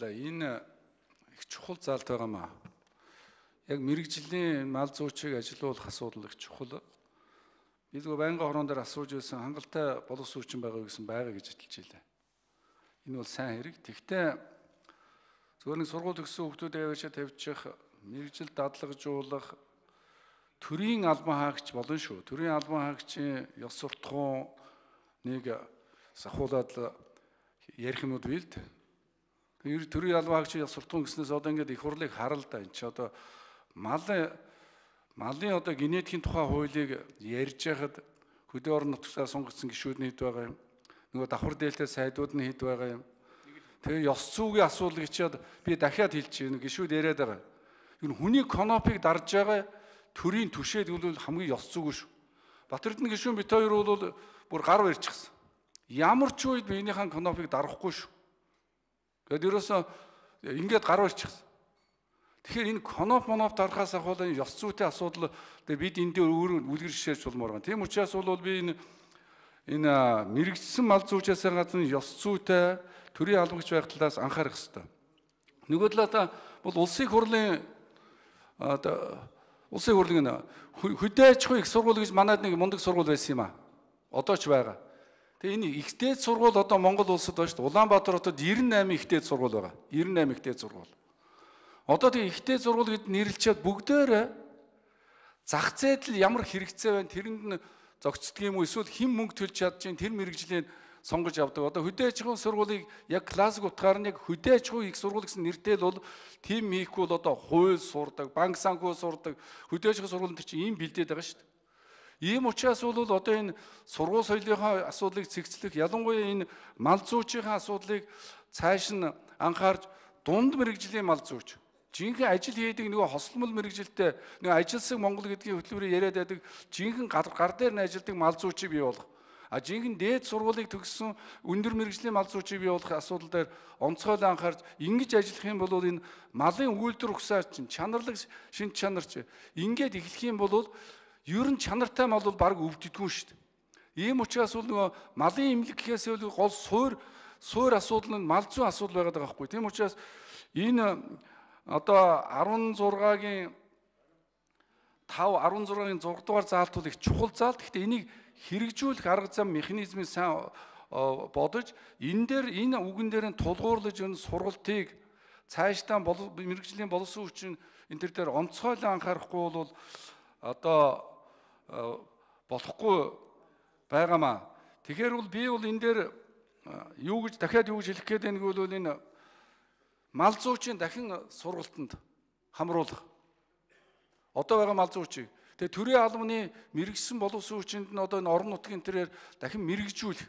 баярлалаа. Энэ их чухал залт байгаа маа. Яг мэрэгжлийн мал зөөчийг ажилуулах асуудал их чухал. Би зөв байнгын хорон дээр асууж байсан хангалттай боловсруучсан байгаа гэсэн байгаа гэж хэлж ийлээ. Энэ бол сайн хэрэг. Тэгтээ зөвөр нэг сургууль төгссөн хүмүүс аваашаа тавьчих, мэрэгжил дадлагжуулах төрийн албан хаагч болно шүү. Төрийн албан хаагчийн ёс суртахуун нэг сахуулаад ярих юмуд биэлд ер төрийн албаа хаагч суртахуун гэснээс одоо ингээд их хурлыг харал да энэ чи одоо малын малын одоо генетикийн тухай хуулийг ярьж яхад хөдөө орон нутгаар сунгагдсан гишүүдний хэд байгаа юм нөгөө давхар дээлтэй сайдууд нь хэд байгаа юм тэгээ ёс зүйн асуудал гэчихэд би дахиад хэлж байна гишүүд яриад байгаа ер нь хүний конопыг дарж байгаа төрийн түшээлгүүл хамгийн ёс зүйгүй шүү Батэрдэн гишүүн бит хоёр бол бүр гар барьчихсан ямар ч үед биенийхэн конопыг дарахгүй шүү Тэгэд ерөөсөө ингээд гаруй ирчихсэн. Тэгэхээр энэ коноп моноп дарахаас ахвал энэ ёс зүйтэй асуудал тэгээ бид энд дээр өөр үлгэр жишээ чулмаар байна. Тийм учраас бол би энэ энэ мэрэгжсэн мал зүйчээс гадна ёс зүйтэй төрийн албагч байх талаас анхаарах хэрэгтэй. Нөгөө талаа бол улсын хурлын одоо улсын хурлын хөдөөж хуй их сургууль гэж манад нэг мундаг сургууль байсан юм а. Одоо ч байгаа. Тэгээ энэ ихтэй сургууль одоо Монгол улсад байна шүү дээ. Улаанбаатар хотод 98 ихтэй сургууль байгаа. 98 ихтэй сургууль. Одоо тэгээ ихтэй сургууль гэд нэрлэлчээд бүгдээрээ зах зээл ямар хэрэгцээ байна тэрэнд нь зогцдөг юм уу эсвэл хэн мөнгө төлж чадж чинь тэр мэрэгжлийн сонгож авдаг. Одоо хөдөө аж ахуйн сургуулийг яг классик утгаар нь яг хөдөө аж ахуйн их сургууль гэсэн нэртэй л бол тим хийхгүй бол одоо хууль сурдаг, банк санхүү сурдаг, хөдөө аж ахуйн сургуулийн төр чинь ийм бэлдээд байгаа шүү дээ. Ийм учраас бол одоо энэ сургууль соёлынхаа асуудлыг цэгцлэх, ялангуяа энэ мал зүүчийн асуудлыг цааш нь анхаарч дунд мэрэгжлийн мал зүүч жинхэнэ ажил хийдэг нөгөө хослмол мэрэгжилтэй нөгөө ажилсан Монгол гэдгийн хөтөлбөрөөр яриад байдаг жинхэнэ гар дээр нь ажилдаг мал зүүчийг бий болгох а жинхэнэ дээд сургуулийг төгссөн өндөр мэрэгжлийн мал зүүчийг бий болгох асуудал дээр онцгойл анхаарч ингэж ажиллах юм бол энэ малын үйлдвэр ухсаар чинь чанарлаг шинж чанар чинь ингээд эхлэх юм бол ер нь чанартай мал бол баг өвддөггүй шүү дээ. Ийм учраас бол нөгөө малын имлэг гэхээс илүү гол суур суур асуудал нь мал зүйн асуудал байгаад байгаа байхгүй. Тийм учраас энэ одоо 16-гийн 5 16-гийн 6 дугаар заалт бол их чухал заалт. Гэхдээ энийг хэрэгжүүлэх арга зам механизмыг сайн бодож энэ дээр энэ үгэн дээр нь тулгуурлаж энэ сургалтыг цаашдаа мэрэгжлийн боловсон хүчин энэ төр дээр онцгойлон анхаарахгүй бол одоо э, болохгүй байгаамаа. Тэгэхээр бол би бол энэ дээр э, юу гэж дахиад юу гэж хэлэх гээд байгааг бол энэ мал зуучийн дахин сургалтанд хамруулах. Одоо байгаа мал зуучийг тэгээ төрийн албаны мэрэгсэн боловсон хүчинд нь одоо энэ орон нутгийн төрээр дахин мэрэгжүүлэх.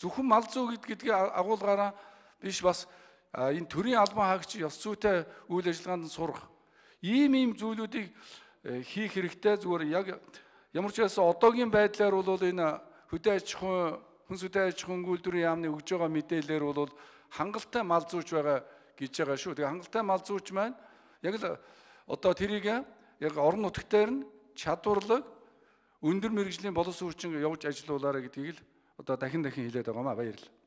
Зөвхөн мал зуу гэдгийг агуулгаараа биш бас энэ төрийн албан хаагч ёс зүйтэй үйл ажиллагаанд сурах. Ийм ийм зүйлүүдийг Э, хийх хэрэгтэй зүгээр яг ямар ч байсан одоогийн байдлаар бол энэ хөдөө аж ахуйн хүнс хөдөө аж ахуйн үйлдвэрийн яамны өгж байгаа мэдээлэлээр бол хангалттай мал зүүж байгаа гэж байгаа шүү. Тэгээ хангалттай мал зүүж маань яг л одоо тэрийг яг орон нутгаар нь чадварлаг өндөр мэрэгжлийн боловсруучинг явж ажилуулаарэ гэдгийг л одоо дахин дахин хэлээд байгаа маа баярлалаа.